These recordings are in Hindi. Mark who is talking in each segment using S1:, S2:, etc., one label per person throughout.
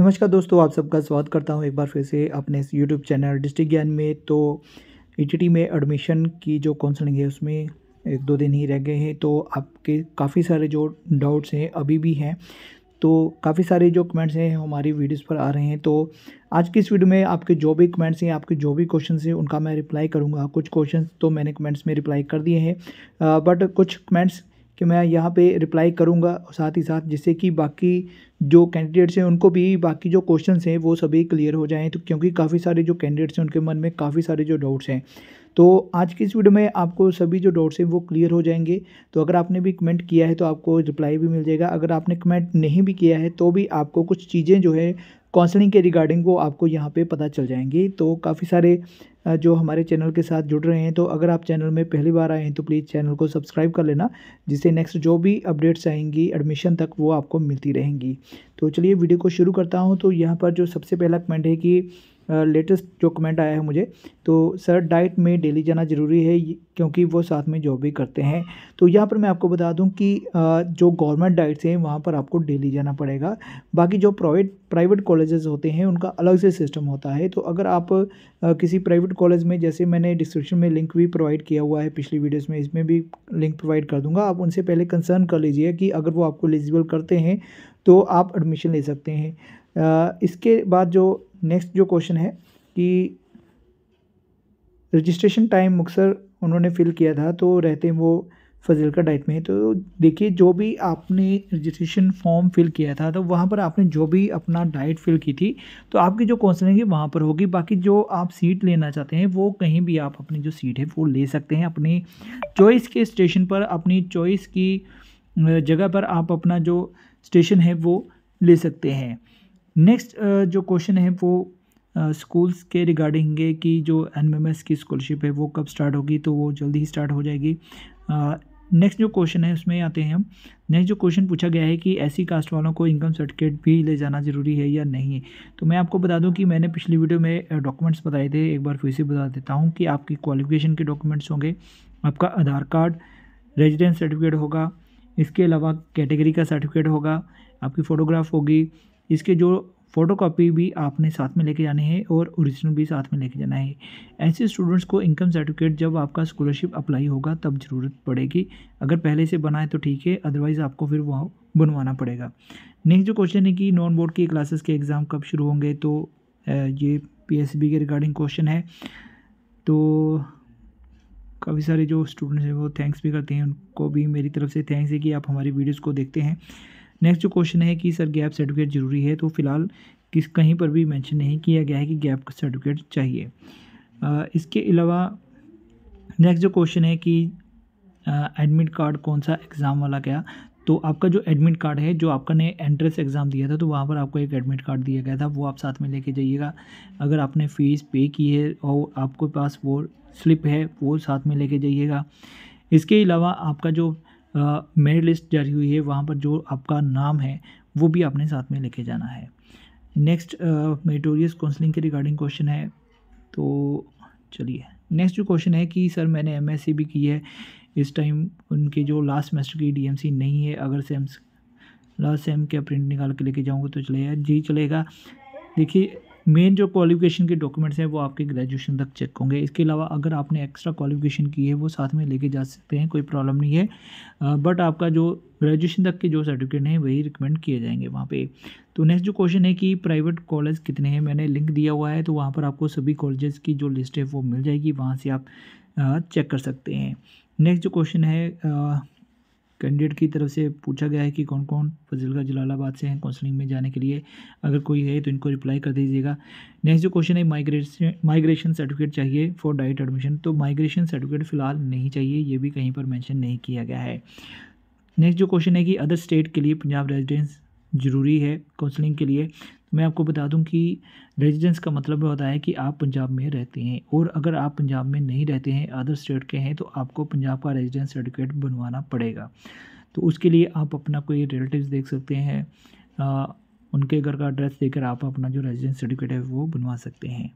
S1: नमस्कार दोस्तों आप सबका स्वागत करता हूं एक बार फिर से अपने इस यूट्यूब चैनल डिस्ट्रिक्ट ज्ञान में तो ई e में एडमिशन की जो काउंसलिंग है उसमें एक दो दिन ही रह गए हैं तो आपके काफ़ी सारे जो डाउट्स हैं अभी भी हैं तो काफ़ी सारे जो कमेंट्स हैं हमारी वीडियोस पर आ रहे हैं तो आज की इस वीडियो में आपके जो भी कमेंट्स हैं आपके जो भी क्वेश्चन हैं उनका मैं रिप्लाई करूँगा कुछ क्वेश्चन तो मैंने कमेंट्स में रिप्लाई कर दिए हैं बट कुछ कमेंट्स कि मैं यहाँ पे रिप्लाई करूँगा साथ ही साथ जिससे कि बाकी जो कैंडिडेट्स हैं उनको भी बाकी जो क्वेश्चन हैं वो सभी क्लियर हो जाएँ तो क्योंकि काफ़ी सारे जो कैंडिडेट्स हैं उनके मन में काफ़ी सारे जो डाउट्स हैं तो आज की इस वीडियो में आपको सभी जो डाउट्स हैं वो क्लियर हो जाएंगे तो अगर आपने भी कमेंट किया है तो आपको रिप्लाई भी मिल जाएगा अगर आपने कमेंट नहीं भी किया है तो भी आपको कुछ चीज़ें जो है काउंसलिंग के रिगार्डिंग वो आपको यहाँ पे पता चल जाएंगे तो काफ़ी सारे जो हमारे चैनल के साथ जुड़ रहे हैं तो अगर आप चैनल में पहली बार आए हैं तो प्लीज़ चैनल को सब्सक्राइब कर लेना जिससे नेक्स्ट जो भी अपडेट्स आएंगी एडमिशन तक वो आपको मिलती रहेंगी तो चलिए वीडियो को शुरू करता हूँ तो यहाँ पर जो सबसे पहला कमेंट है कि लेटेस्ट जो कमेंट आया है मुझे तो सर डाइट में डेली जाना ज़रूरी है क्योंकि वो साथ में जॉब भी करते हैं तो यहाँ पर मैं आपको बता दूँ कि जो गवर्नमेंट डाइट्स हैं वहाँ पर आपको डेली जाना पड़ेगा बाकी जो प्राइवेट प्राइवेट कॉलेजेस होते हैं उनका अलग से सिस्टम होता है तो अगर आप किसी प्राइवेट कॉलेज में जैसे मैंने डिस्क्रिप्शन में लिंक भी प्रोवाइड किया हुआ है पिछली वीडियोज़ में इसमें भी लिंक प्रोवाइड कर दूँगा आप उनसे पहले कंसर्न कर लीजिए कि अगर वो आपको एलिजिबल करते हैं तो आप एडमिशन ले सकते हैं इसके बाद जो नेक्स्ट जो क्वेश्चन है कि रजिस्ट्रेशन टाइम मुक्सर उन्होंने फिल किया था तो रहते हैं वो फजिलका डाइट में तो देखिए जो भी आपने रजिस्ट्रेशन फॉर्म फिल किया था तो वहाँ पर आपने जो भी अपना डाइट फिल की थी तो आपकी जो काउंसलिंग है वहाँ पर होगी बाकी जो आप सीट लेना चाहते हैं वो कहीं भी आप अपनी जो सीट है वो ले सकते हैं अपनी चॉइस के स्टेशन पर अपनी चॉइस की जगह पर आप अपना जो स्टेशन है वो ले सकते हैं नेक्स्ट uh, जो क्वेश्चन है वो स्कूल्स uh, के रिगार्डिंग है कि जो एन की स्कॉलरशिप है वो कब स्टार्ट होगी तो वो जल्दी ही स्टार्ट हो जाएगी नेक्स्ट uh, जो क्वेश्चन है उसमें आते हैं हम नेक्स्ट जो क्वेश्चन पूछा गया है कि ऐसी कास्ट वालों को इनकम सर्टिफिकेट भी ले जाना ज़रूरी है या नहीं तो मैं आपको बता दूं कि मैंने पिछली वीडियो में डॉक्यूमेंट्स बताए थे एक बार फिर से बता देता हूं कि आपकी क्वालिफिकेशन के डॉक्यूमेंट्स होंगे आपका आधार कार्ड रेजिडेंस सर्टिफिकेट होगा इसके अलावा कैटेगरी का सर्टिफिकेट होगा आपकी फ़ोटोग्राफ होगी इसके जो फ़ोटो कापी भी आपने साथ में लेके जाने हैं और ओरिजिनल भी साथ में लेके जाना है ऐसे स्टूडेंट्स को इनकम सर्टिफिकेट जब आपका स्कॉलरशिप अप्लाई होगा तब ज़रूरत पड़ेगी अगर पहले से बनाए तो ठीक है अदरवाइज़ आपको फिर वह बनवाना पड़ेगा नेक्स्ट जो क्वेश्चन है कि नॉन बोर्ड की क्लासेस के एग्ज़ाम कब शुरू होंगे तो ये पी के रिगार्डिंग क्वेश्चन है तो काफ़ी सारे जो स्टूडेंट्स हैं वो थैंक्स भी करते हैं उनको भी मेरी तरफ से थैंक्स है कि आप हमारी वीडियोज़ को देखते हैं नेक्स्ट जो क्वेश्चन है कि सर गैप सर्टिफिकेट ज़रूरी है तो फिलहाल किस कहीं पर भी मेंशन नहीं किया गया है कि गैप सर्टिफिकेट चाहिए इसके अलावा नेक्स्ट जो क्वेश्चन है कि एडमिट कार्ड कौन सा एग्ज़ाम वाला गया तो आपका जो एडमिट कार्ड है जो आपका ने एंट्रेंस एग्ज़ाम दिया था तो वहाँ पर आपको एक एडमिट कार्ड दिया गया था वो आप साथ में लेके जाइएगा अगर आपने फ़ीस पे की है और आपके पास वो स्लिप है वो साथ में लेके जाइएगा इसके अलावा आपका जो मेरिट लिस्ट जारी हुई है वहाँ पर जो आपका नाम है वो भी आपने साथ में लेके जाना है नेक्स्ट मेरिटोरियस काउंसलिंग के रिगार्डिंग क्वेश्चन है तो चलिए नेक्स्ट जो क्वेश्चन है कि सर मैंने एम भी की है इस टाइम उनके जो लास्ट सेमेस्टर की डी नहीं है अगर सेम्स लास्ट सेम के प्रिंट निकाल के लेके जाऊँगा तो चलेगा जी चलेगा देखिए मेन जो क्वालिफिकेशन के डॉक्यूमेंट्स हैं वो आपके ग्रेजुएशन तक चेक होंगे इसके अलावा अगर आपने एक्स्ट्रा क्वालिफिकेशन की है वो साथ में लेके जा सकते हैं कोई प्रॉब्लम नहीं है बट आपका जो ग्रेजुएशन तक के जो सर्टिफिकेट हैं वही रिकमेंड किए जाएंगे वहाँ पे तो नेक्स्ट जो क्वेश्चन है कि प्राइवेट कॉलेज कितने हैं मैंने लिंक दिया हुआ है तो वहाँ पर आपको सभी कॉलेजेस की जो लिस्ट है वो मिल जाएगी वहाँ से आप चेक कर सकते हैं नेक्स्ट जो क्वेश्चन है कैंडिडेट की तरफ से पूछा गया है कि कौन कौन फजिलगा जलालाबाद से हैं काउंसलिंग में जाने के लिए अगर कोई है तो इनको रिप्लाई कर दीजिएगा नेक्स्ट जो क्वेश्चन है माइग्रेशन माइग्रेशन सर्टिफिकेट चाहिए फॉर डाइट एडमिशन तो माइग्रेशन सर्टिफिकेट फ़िलहाल नहीं चाहिए ये भी कहीं पर मैंशन नहीं किया गया है नेक्स्ट जो क्वेश्चन है कि अदर स्टेट के लिए पंजाब रेजिडेंस ज़रूरी है काउंसलिंग के लिए मैं आपको बता दूं कि रेजिडेंस का मतलब होता है कि आप पंजाब में रहते हैं और अगर आप पंजाब में नहीं रहते हैं अदर स्टेट के हैं तो आपको पंजाब का रेजिडेंस सर्टिफिकेट बनवाना पड़ेगा तो उसके लिए आप अपना कोई रिलेटिव्स देख सकते हैं आ, उनके घर का एड्रेस देकर आप अपना जो रेजिडेंस सर्टिफिकेट है वो बनवा सकते हैं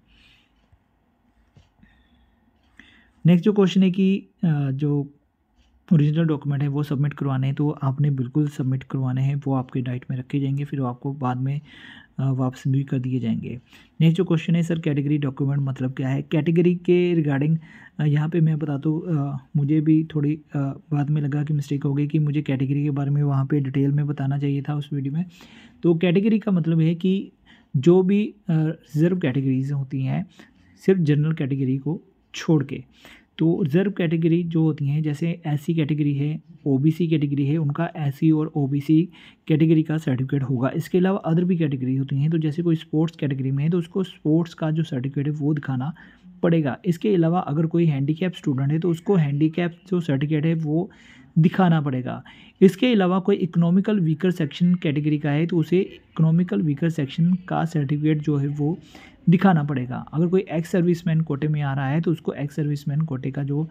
S1: नेक्स्ट जो क्वेश्चन है कि जो ओरिजिनल डॉक्यूमेंट है वो सबमिट करवाने हैं तो आपने बिल्कुल सबमिट करवाने हैं वो आपके डाइट में रखे जाएंगे फिर आपको बाद में वापस भी कर दिए जाएंगे नेक्स्ट जो क्वेश्चन है सर कैटेगरी डॉक्यूमेंट मतलब क्या है कैटेगरी के रिगार्डिंग यहाँ पे मैं बता दूँ मुझे भी थोड़ी बाद में लगा कि मिस्टेक हो गई कि मुझे कैटेगरी के बारे में वहाँ पर डिटेल में बताना चाहिए था उस वीडियो में तो कैटेगरी का मतलब है कि जो भी रिजर्व कैटेगरीज होती हैं सिर्फ जनरल कैटेगरी को छोड़ के तो रिजर्व कैटेगरी जो होती हैं जैसे एस कैटेगरी है ओबीसी कैटेगरी है उनका एस और ओबीसी कैटेगरी का सर्टिफिकेट होगा इसके अलावा अदर भी कैटेगरी होती हैं तो जैसे कोई स्पोर्ट्स कैटेगरी में है तो उसको स्पोर्ट्स का जो सर्टिफिकेट है वो दिखाना पड़ेगा इसके अलावा अगर कोई हैंडीकैप स्टूडेंट है तो उसको हैंडीकैप जो सर्टिफिकेट है वो दिखाना पड़ेगा इसके अलावा कोई इकोनॉमिकल वीकर सेक्शन कैटेगरी का है तो उसे इकोनॉमिकल वीकर सेक्शन का सर्टिफिकेट जो है वो दिखाना पड़ेगा अगर कोई एक्स सर्विसमैन कोटे में आ रहा है तो उसको एक्स सर्विसमैन कोटे का जो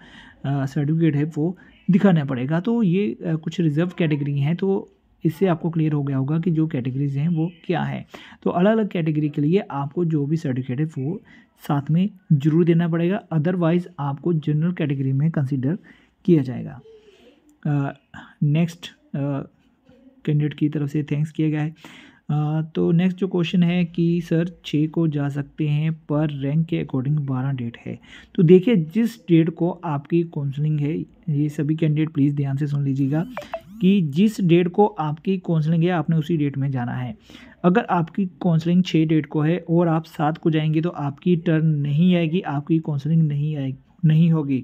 S1: सर्टिफिकेट है वो दिखाना पड़ेगा तो ये कुछ रिजर्व कैटेगरी हैं तो इससे आपको क्लियर हो गया होगा कि जो कैटेगरीज हैं वो क्या है तो अलग अलग कैटेगरी के लिए आपको जो भी सर्टिफिकेट है वो साथ में ज़रूर देना पड़ेगा अदरवाइज़ आपको जनरल कैटेगरी में कंसिडर किया जाएगा नेक्स्ट uh, कैंडिडेट uh, की तरफ से थैंक्स किया गया है तो नेक्स्ट जो क्वेश्चन है कि सर छः को जा सकते हैं पर रैंक के अकॉर्डिंग बारह डेट है तो देखिए जिस डेट को आपकी काउंसलिंग है ये सभी कैंडिडेट प्लीज़ ध्यान से सुन लीजिएगा कि जिस डेट को आपकी काउंसलिंग है आपने उसी डेट में जाना है अगर आपकी काउंसलिंग छः डेट को है और आप सात को जाएंगे तो आपकी टर्न नहीं आएगी आपकी काउंसलिंग नहीं आएगी नहीं होगी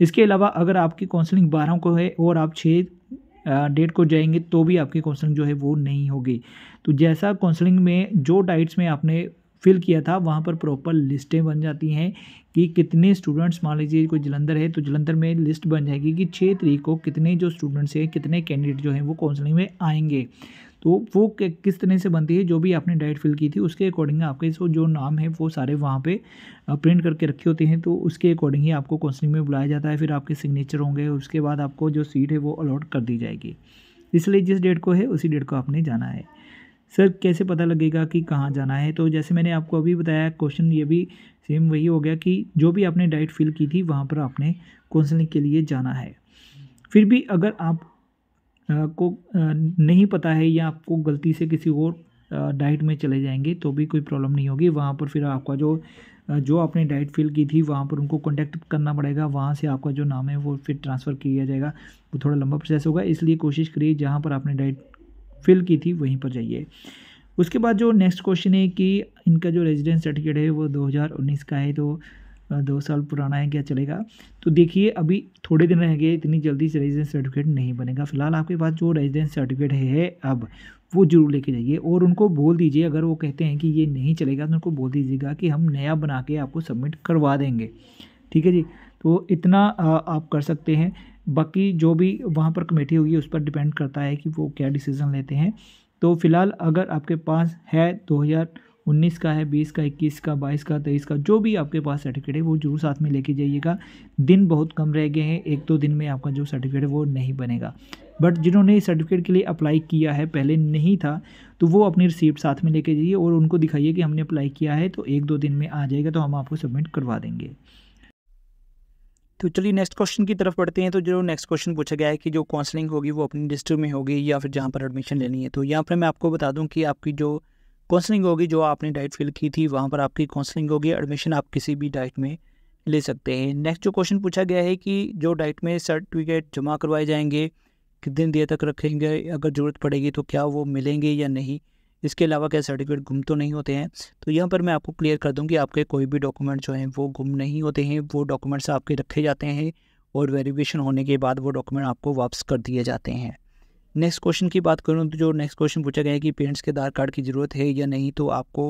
S1: इसके अलावा अगर आपकी काउंसलिंग बारह को है और आप छः डेट को जाएंगे तो भी आपकी काउंसलिंग जो है वो नहीं होगी तो जैसा काउंसलिंग में जो डाइट्स में आपने फिल किया था वहाँ पर प्रॉपर लिस्टें बन जाती हैं कि कितने स्टूडेंट्स मान लीजिए कोई जलंधर है तो जलंधर में लिस्ट बन जाएगी कि छः तरीक को कितने जो स्टूडेंट्स हैं कितने कैंडिडेट जो हैं वो काउंसलिंग में आएंगे तो वो किस तरह से बनती है जो भी आपने डाइट फिल की थी उसके अकॉर्डिंग आपके सो जो नाम है वो सारे वहाँ पे प्रिंट करके रखे होते हैं तो उसके अकॉर्डिंग ही आपको काउंसलिंग में बुलाया जाता है फिर आपके सिग्नेचर होंगे उसके बाद आपको जो सीट है वो अलॉट कर दी जाएगी इसलिए जिस डेट को है उसी डेट को आपने जाना है सर कैसे पता लगेगा कि कहाँ जाना है तो जैसे मैंने आपको अभी बताया क्वेश्चन ये भी सेम वही हो गया कि जो भी आपने डाइट फिल की थी वहाँ पर आपने काउंसलिंग के लिए जाना है फिर भी अगर आप को नहीं पता है या आपको गलती से किसी और डाइट में चले जाएंगे तो भी कोई प्रॉब्लम नहीं होगी वहाँ पर फिर आपका जो जो आपने डाइट फिल की थी वहाँ पर उनको कॉन्टैक्ट करना पड़ेगा वहाँ से आपका जो नाम है वो फिर ट्रांसफ़र किया जाएगा वो थोड़ा लंबा प्रोसेस होगा इसलिए कोशिश करिए जहाँ पर आपने डाइट फिल की थी वहीं पर जाइए उसके बाद जो नेक्स्ट क्वेश्चन है कि इनका जो रेजिडेंस सर्टिफिकेट है वो 2019 का है तो दो साल पुराना है क्या चलेगा तो देखिए अभी थोड़े दिन रह गए इतनी जल्दी से रेजिडेंस सर्टिफिकेट नहीं बनेगा फिलहाल आपके पास जो रेजिडेंस सर्टिफिकेट है अब वो जरूर लेके जाइए और उनको बोल दीजिए अगर वो कहते हैं कि ये नहीं चलेगा तो उनको बोल दीजिएगा कि हम नया बना के आपको सबमिट करवा देंगे ठीक है जी तो इतना आप कर सकते हैं बाकी जो भी वहाँ पर कमेटी होगी उस पर डिपेंड करता है कि वो क्या डिसीज़न लेते हैं तो फ़िलहाल अगर आपके पास है दो हज़ार उन्नीस का है बीस का इक्कीस का बाईस का तेईस का जो भी आपके पास सर्टिफिकेट है वो जरूर साथ में लेके जाइएगा दिन बहुत कम रह गए हैं एक दो दिन में आपका जो सर्टिफिकेट है वो नहीं बनेगा बट जिन्होंने इस सर्टिफिकेट के लिए अप्लाई किया है पहले नहीं था तो वो अपनी रिसीप्ट साथ में लेके जाइए और उनको दिखाइए कि हमने अप्लाई किया है तो एक दो दिन में आ जाएगा तो हम आपको सबमिट करवा देंगे तो चलिए नेक्स्ट क्वेश्चन की तरफ बढ़ते हैं तो जो नेक्स्ट क्वेश्चन पूछा गया है कि जो काउंसलिंग होगी वो अपनी डिस्ट्रिक्ट में होगी या फिर जहाँ पर एडमिशन लेनी है तो यहाँ पर मैं आपको बता दूँ कि आपकी जो काउंसलिंग होगी जो आपने डाइट फिल की थी वहाँ पर आपकी काउंसलिंग होगी एडमिशन आप किसी भी डाइट में ले सकते हैं नेक्स्ट जो क्वेश्चन पूछा गया है कि जो डाइट में सर्टिफिकेट जमा करवाए जाएंगे कितने देर तक रखेंगे अगर ज़रूरत पड़ेगी तो क्या वो मिलेंगे या नहीं इसके अलावा क्या सर्टिफिकेट गुम तो नहीं होते हैं तो यहाँ पर मैं आपको क्लियर कर दूँ कि आपके कोई भी डॉक्यूमेंट जो हैं वो गुम नहीं होते हैं वो डॉक्यूमेंट्स आपके रखे जाते हैं और वेरिफिकेशन होने के बाद वो डॉक्यूमेंट आपको वापस कर दिए जाते हैं नेक्स्ट क्वेश्चन की बात करूँ तो जो नेक्स्ट क्वेश्चन पूछा गया है कि पेरेंट्स के आधार कार्ड की ज़रूरत है या नहीं तो आपको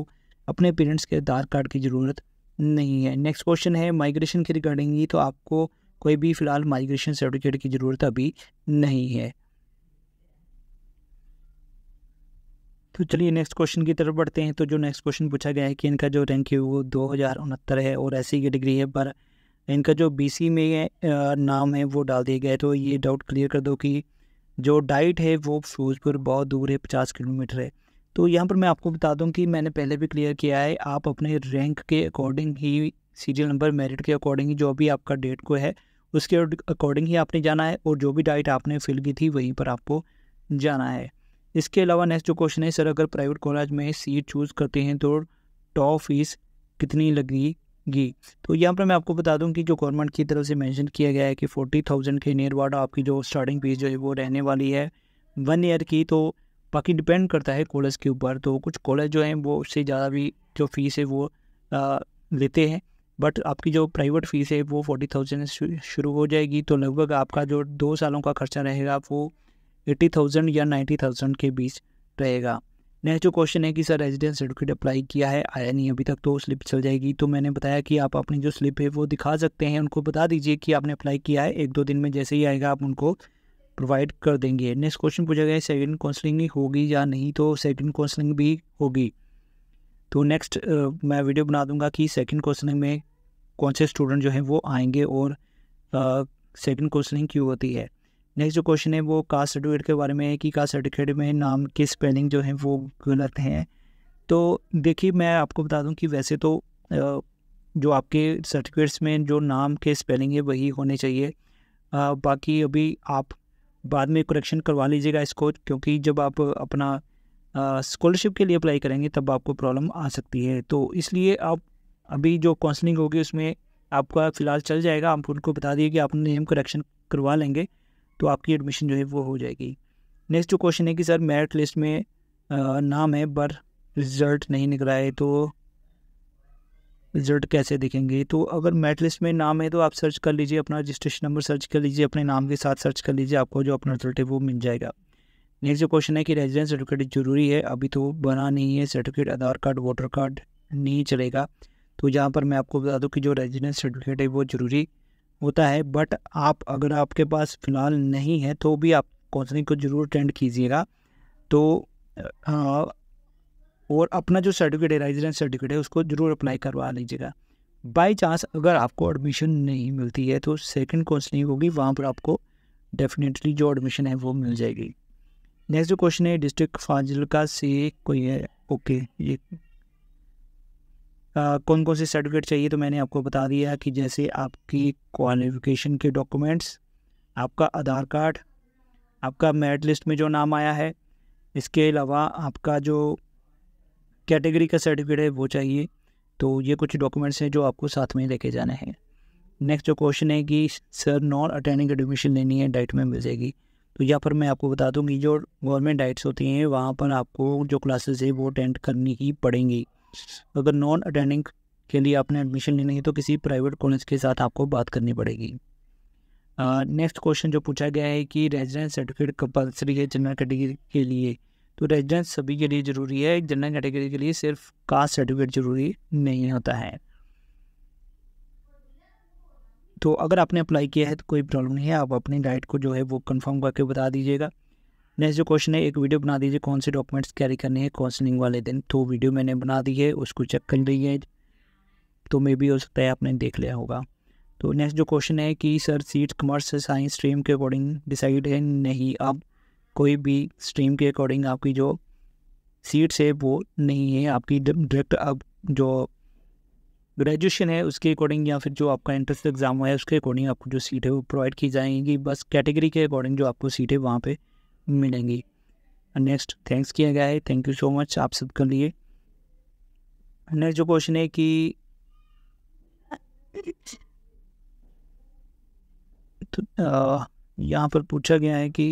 S1: अपने पेरेंट्स के आधार कार्ड की ज़रूरत नहीं है नेक्स्ट क्वेश्चन है माइग्रेशन के रिगार्डिंग ही तो आपको कोई भी फ़िलहाल माइग्रेशन सर्टिफिकेट की ज़रूरत अभी नहीं है तो चलिए नेक्स्ट क्वेश्चन की तरफ बढ़ते हैं तो जो नेक्स्ट क्वेश्चन पूछा गया है कि इनका जो रैंक है वो दो हज़ार उनहत्तर है और ऐसी की डिग्री है पर इनका जो बीसी में नाम है वो डाल दिया गया है तो ये डाउट क्लियर कर दो कि जो डाइट है वो फिरोजपुर बहुत दूर है पचास किलोमीटर है तो यहाँ पर मैं आपको बता दूँ कि मैंने पहले भी क्लियर किया है आप अपने रैंक के अकॉर्डिंग ही सीरियल नंबर मेरिट के अकॉर्डिंग ही जो भी आपका डेट को है उसके अकॉर्डिंग ही आपने जाना है और जो भी डाइट आपने फिल की थी वहीं पर आपको जाना है इसके अलावा नेक्स्ट जो क्वेश्चन है सर अगर प्राइवेट कॉलेज में सीट चूज़ करते हैं तो टॉप फीस कितनी लगी जी तो यहाँ पर मैं आपको बता दूँ कि जो गवर्नमेंट की तरफ से मैंशन किया गया है कि फोर्टी थाउजेंड के नियर वार्ड आपकी जो स्टार्टिंग फीस जो है वो रहने वाली है वन ईयर की तो बाकी डिपेंड करता है कॉलेज के ऊपर तो कुछ कॉलेज जो हैं वो उससे ज़्यादा भी जो फीस है वो आ, लेते हैं बट आपकी जो प्राइवेट फ़ीस है वो फोर्टी थाउजेंड शुरू हो जाएगी तो लगभग आपका जो दो सालों का खर्चा रहेगा वो एटी थाउजेंड या नाइन्टी थाउजेंड के बीच रहेगा नेक्स्ट जो क्वेश्चन है कि सर रेजिडेंस सर्टिफिकेट अप्लाई किया है आया नहीं अभी तक तो स्लिप चल जाएगी तो मैंने बताया कि आप अपनी जो स्लिप है वो दिखा सकते हैं उनको बता दीजिए कि आपने अप्लाई किया है एक दो दिन में जैसे ही आएगा आप उनको प्रोवाइड कर देंगे नेक्स्ट क्वेश्चन पूछा गया है सेकेंड काउंसलिंग होगी या नहीं तो सेकेंड काउंसलिंग भी होगी तो नेक्स्ट मैं वीडियो बना दूंगा कि सेकेंड काउंसलिंग में कौन से स्टूडेंट जो हैं वो आएंगे और सेकेंड काउंसलिंग क्यों होती है नेक्स्ट जो क्वेश्चन है वो कास्ट सर्टिफिकेट के बारे में है कि कास्ट सर्टिफिकेट में नाम की स्पेलिंग जो है वो गलत हैं तो देखिए मैं आपको बता दूं कि वैसे तो जो आपके सर्टिफिकेट्स में जो नाम के स्पेलिंग है वही होने चाहिए बाकी अभी आप बाद में करेक्शन करवा लीजिएगा इसको क्योंकि जब आप अपना स्कॉलरशिप के लिए अप्लाई करेंगे तब आपको प्रॉब्लम आ सकती है तो इसलिए आप अभी जो काउंसलिंग होगी उसमें आपका फ़िलहाल चल जाएगा आप उनको बता दिए कि आप नेम करेक्शन करवा लेंगे तो आपकी एडमिशन जो है वो हो जाएगी नेक्स्ट जो क्वेश्चन है कि सर मेरिट लिस्ट में आ, नाम है पर रिज़ल्ट नहीं निकला है तो रिज़ल्ट कैसे दिखेंगे तो अगर मेरिट लिस्ट में नाम है तो आप सर्च कर लीजिए अपना रजिस्ट्रेशन नंबर सर्च कर लीजिए अपने नाम के साथ सर्च कर लीजिए आपको जो अपना रिजल्ट है वो मिल जाएगा नेक्स्ट जो क्वेश्चन है कि रेजिडेंस सर्टिफिकेट ज़रूरी है अभी तो बना नहीं है certificate Aadhaar card voter card नहीं चलेगा तो यहाँ पर मैं आपको बता दूँ कि जो रेजिडेंस सर्टिफिकेट है वो ज़रूरी होता है बट आप अगर आपके पास फ़िलहाल नहीं है तो भी आप काउंसलिंग को ज़रूर अटेंड कीजिएगा तो आ, हाँ, और अपना जो सर्टिफिकेट है रेजिडेंस सर्टिफिकेट है उसको ज़रूर अप्लाई करवा लीजिएगा बाई चांस अगर आपको एडमिशन नहीं मिलती है तो सेकेंड काउंसलिंग होगी वहाँ पर आपको डेफिनेटली जो एडमिशन है वो मिल जाएगी नेक्स्ट जो क्वेश्चन है डिस्ट्रिक्ट फाजिलका से कोई है ओके ये कौन कौन से सर्टिफिकेट चाहिए तो मैंने आपको बता दिया कि जैसे आपकी क्वालिफिकेशन के डॉक्यूमेंट्स आपका आधार कार्ड आपका मेरिट लिस्ट में जो नाम आया है इसके अलावा आपका जो कैटेगरी का सर्टिफिकेट है वो चाहिए तो ये कुछ डॉक्यूमेंट्स हैं जो आपको साथ में लेके जाना है नेक्स्ट जो क्वेश्चन है कि सर नॉन अटेंडिंग एडमिशन लेनी है डाइट में मिल जाएगी तो यहाँ पर मैं आपको बता दूँगी जो गवर्नमेंट डाइट्स होती हैं वहाँ पर आपको जो क्लासेस है वो अटेंड करनी ही पड़ेंगी अगर नॉन अटेंडिंग के लिए आपने एडमिशन लेनी है तो किसी प्राइवेट कॉलेज के साथ आपको बात करनी पड़ेगी नेक्स्ट uh, क्वेश्चन जो पूछा गया है कि रेजिडेंस सर्टिफिकेट कंपलसरी है जनरल कैटेगरी के लिए तो रेजिडेंस सभी के लिए ज़रूरी है जनरल कैटेगरी के लिए सिर्फ कास्ट सर्टिफिकेट ज़रूरी नहीं होता है तो अगर आपने अप्लाई किया है तो कोई प्रॉब्लम नहीं है आप अपनी डाइट को जो है वो कंफर्म करके बता दीजिएगा नेक्स्ट जो क्वेश्चन है एक वीडियो बना दीजिए कौन से डॉक्यूमेंट्स कैरी करने हैं काउंसलिंग वाले दिन तो वीडियो मैंने बना दी है उसको चेक कर है तो मे भी हो सकता है आपने देख लिया होगा तो नेक्स्ट जो क्वेश्चन है कि sir seat commerce science stream के अकॉर्डिंग डिसाइड है नहीं अब कोई भी स्ट्रीम के अकॉर्डिंग आपकी जो सीट्स है वो नहीं है आपकी डायरेक्ट अब जो ग्रेजुएशन है उसके अकॉर्डिंग या फिर जो आपका एंट्रेंस एग्ज़ाम हुआ है उसके अकॉर्डिंग आपको जो सीट है वो प्रोवाइड की जाएंगी बस कैटेगरी के अकॉर्डिंग जो आपको सीट है वहाँ पर मिलेंगी नेक्स्ट थैंक्स किया गया है थैंक यू सो मच आप सबके लिए नेक्स्ट जो क्वेश्चन है कि तो यहाँ पर पूछा गया है कि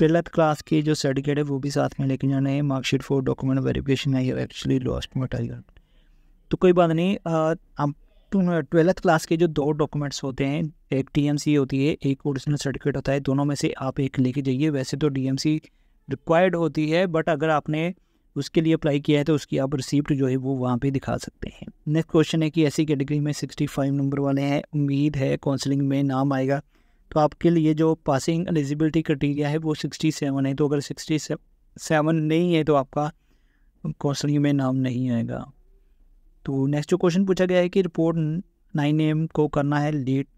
S1: पहला क्लास के जो सर्टिफिकेट है वो भी साथ में लेके जाना है marksheet for document verification I actually lost material तो कोई बात नहीं आप ट्वेल्थ क्लास के जो दो डॉक्यूमेंट्स होते हैं एक टीएमसी होती है एक ओरिजिनल सर्टिफिकेट होता है दोनों में से आप एक लेके जाइए वैसे तो डीएमसी रिक्वायर्ड होती है बट अगर आपने उसके लिए अप्लाई किया है तो उसकी आप रिसिप्ट जो है वो वहाँ पे दिखा सकते हैं नेक्स्ट क्वेश्चन है कि ऐसी कैटेगरी में 65 नंबर वाले हैं उम्मीद है काउंसलिंग में नाम आएगा तो आपके लिए जो पासिंग एलिजिबिलिटी क्राइटेरिया है वो 67 है तो अगर 67 नहीं है तो आपका काउंसलिंग में नाम नहीं आएगा तो नेक्स्ट जो क्वेश्चन पूछा गया है कि रिपोर्ट नाइन एम को करना है लेट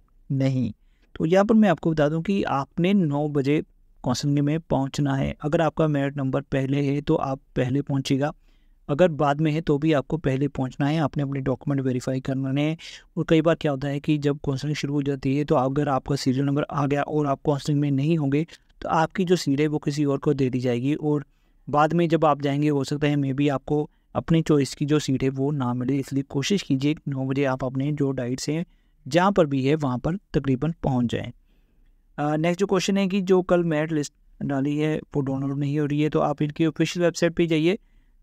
S1: नहीं तो यहाँ पर मैं आपको बता दूँ कि आपने नौ बजे कौशंगी में पहुँचना है अगर आपका मेरिट नंबर पहले है तो आप पहले पहुँचेगा अगर बाद में है तो भी आपको पहले पहुंचना है आपने अपने डॉक्यूमेंट वेरीफाई करना है और कई बार क्या होता है कि जब काउंसलिंग शुरू हो जाती है तो अगर आपका सीरियल नंबर आ गया और आप काउंसलिंग में नहीं होंगे तो आपकी जो सीट है वो किसी और को दे दी जाएगी और बाद में जब आप जाएंगे हो सकता है मे बी आपको अपनी चॉइस की जो सीट है वो ना मिले इसलिए कोशिश कीजिए नौ बजे आप अपने जो डाइट से जहाँ पर भी है वहाँ पर तकरीबन पहुँच जाएँ नेक्स्ट जो क्वेश्चन है कि जो कल मेरिट लिस्ट डाली है वो डाउनलोड नहीं हो रही है तो आप इनकी ऑफिशियल वेबसाइट पर जाइए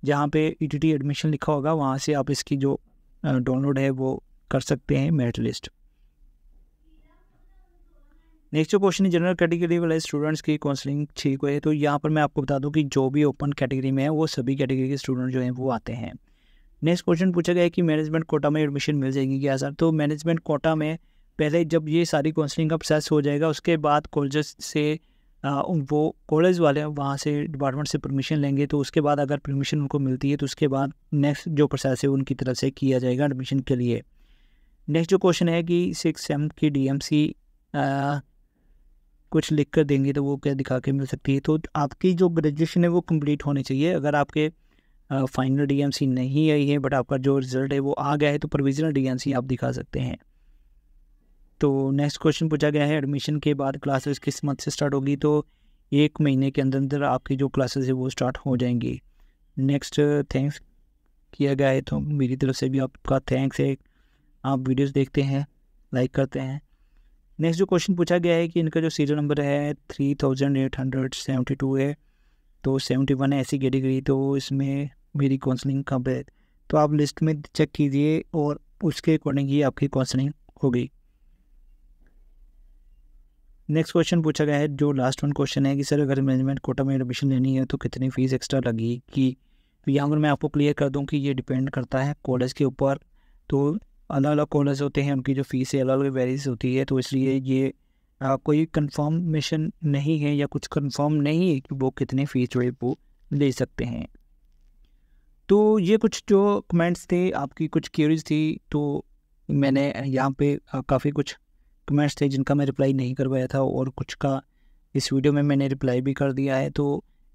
S1: जहाँ पे ई e एडमिशन लिखा होगा वहाँ से आप इसकी जो डाउनलोड है वो कर सकते हैं मेरिट लिस्ट नेक्स्ट क्वेश्चन है जनरल कैटेगरी वाले स्टूडेंट्स की काउंसलिंग ठीक है तो यहाँ पर मैं आपको बता दूँ कि जो भी ओपन कैटेगरी में है वो सभी कैटेगरी के स्टूडेंट जो हैं वो आते हैं नेक्स्ट क्वेश्चन पूछा गया है कि मैनेजमेंट कोटा में एडमिशन मिल जाएगी क्या सर तो मैनेजमेंट कोटा में पहले जब ये सारी काउंसलिंग का प्रोसेस हो जाएगा उसके बाद कॉलेज से वो कॉलेज वाले वहाँ से डिपार्टमेंट से परमिशन लेंगे तो उसके बाद अगर परमिशन उनको मिलती है तो उसके बाद नेक्स्ट जो प्रोसेस है उनकी तरफ से किया जाएगा एडमिशन के लिए नेक्स्ट जो क्वेश्चन है कि सिक्स एम की डी एम सी कुछ लिख कर देंगे तो वो क्या दिखा के मिल सकती है तो आपकी जो ग्रेजुएशन है वो कंप्लीट होनी चाहिए अगर आपके फाइनल सी नहीं आई है बट आपका जो रिज़ल्ट है वो आ गया है तो प्रोविजनल सी आप दिखा सकते हैं तो नेक्स्ट क्वेश्चन पूछा गया है एडमिशन के बाद क्लासेस किस मंथ से स्टार्ट होगी तो एक महीने के अंदर अंदर आपकी जो क्लासेस है वो स्टार्ट हो जाएंगी नेक्स्ट थैंक्स किया गया है तो मेरी तरफ से भी आपका थैंक्स है आप वीडियोस देखते हैं लाइक करते हैं नेक्स्ट जो क्वेश्चन पूछा गया है कि इनका जो सीरियल नंबर है three thousand eight hundred seventy two है तो सेवेंटी वन है ऐसी कैटेगरी तो इसमें मेरी काउंसलिंग कब है तो आप लिस्ट में चेक कीजिए और उसके अकॉर्डिंग ही आपकी काउंसलिंग होगी नेक्स्ट क्वेश्चन पूछा गया है जो लास्ट वन क्वेश्चन है कि सर अगर मैनेजमेंट कोटा में एडमिशन लेनी है तो कितनी फ़ीस एक्स्ट्रा लगेगी तो यहाँ पर मैं आपको क्लियर कर दूँ कि ये डिपेंड करता है कॉलेज के ऊपर तो अलग अलग कॉलेज होते हैं उनकी जो फ़ीस है अलग अलग वेरीज होती है तो इसलिए ये आ, कोई कन्फर्मेशन नहीं है या कुछ कन्फर्म नहीं है कि वो कितने फ़ीस जो है वो ले सकते हैं तो ये कुछ जो कमेंट्स थे आपकी कुछ क्यूरीज थी तो मैंने यहाँ पे काफ़ी कुछ कमेंट्स थे जिनका मैं रिप्लाई नहीं करवाया था और कुछ का इस वीडियो में मैंने रिप्लाई भी कर दिया है तो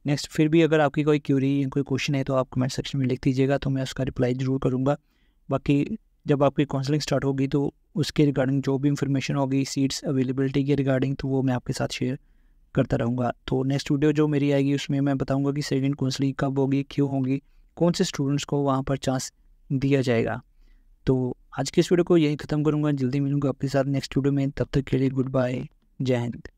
S1: नेक्स्ट फिर भी अगर आपकी कोई क्यूरी या कोई क्वेश्चन है तो आप कमेंट सेक्शन में लिख दीजिएगा तो मैं उसका रिप्लाई ज़रूर करूँगा बाकी जब आपकी काउंसलिंग स्टार्ट होगी तो उसके रिगार्डिंग जो भी इंफॉर्मेशन होगी सीट्स अवेलेबिलिटी के रिगार्डिंग तो वो मैं आपके साथ शेयर करता रहूँगा तो नेक्स्ट वीडियो जो मेरी आएगी उसमें मैं बताऊँगा कि सेकेंड काउंसलिंग कब होगी क्यों होगी कौन से स्टूडेंट्स को वहाँ पर चांस दिया जाएगा तो आज के इस वीडियो को यही ख़त्म करूँगा जल्दी मिलूँगा आपके साथ नेक्स्ट वीडियो में तब तक के लिए गुड बाय जय हिंद